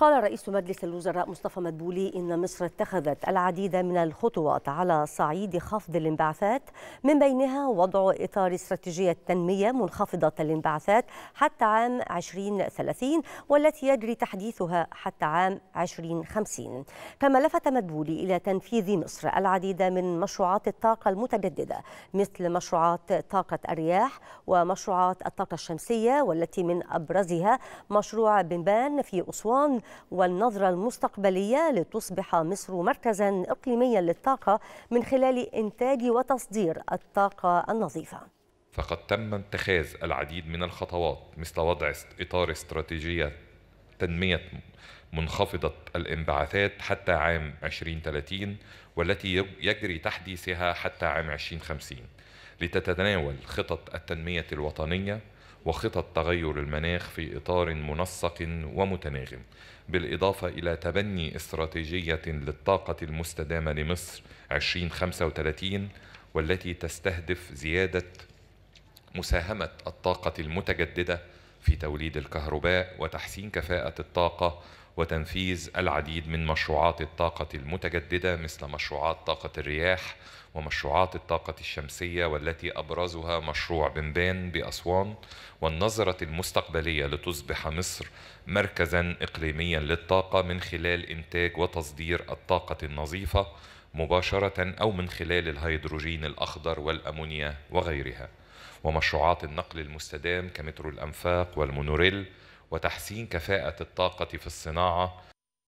قال رئيس مجلس الوزراء مصطفى مدبولي إن مصر اتخذت العديد من الخطوات على صعيد خفض الانبعاثات من بينها وضع إطار استراتيجية تنمية منخفضة الانبعاثات حتى عام 2030 والتي يجري تحديثها حتى عام 2050 كما لفت مدبولي إلى تنفيذ مصر العديد من مشروعات الطاقة المتجددة مثل مشروعات طاقة الرياح ومشروعات الطاقة الشمسية والتي من أبرزها مشروع بنبان في أسوان والنظرة المستقبلية لتصبح مصر مركزا إقليميا للطاقة من خلال إنتاج وتصدير الطاقة النظيفة فقد تم اتخاذ العديد من الخطوات مثل وضع إطار استراتيجية تنمية منخفضة الانبعاثات حتى عام 2030 والتي يجري تحديثها حتى عام 2050 لتتناول خطط التنمية الوطنية وخطط تغير المناخ في إطار منسق ومتناغم بالإضافة إلى تبني استراتيجية للطاقة المستدامة لمصر 2035 والتي تستهدف زيادة مساهمة الطاقة المتجددة في توليد الكهرباء وتحسين كفاءة الطاقة وتنفيذ العديد من مشروعات الطاقة المتجددة مثل مشروعات طاقة الرياح ومشروعات الطاقة الشمسية والتي أبرزها مشروع بنبان بأسوان والنظرة المستقبلية لتصبح مصر مركزا إقليميا للطاقة من خلال إنتاج وتصدير الطاقة النظيفة مباشرة أو من خلال الهيدروجين الأخضر والأمونيا وغيرها ومشروعات النقل المستدام كمترو الأنفاق والمونوريل وتحسين كفاءة الطاقة في الصناعة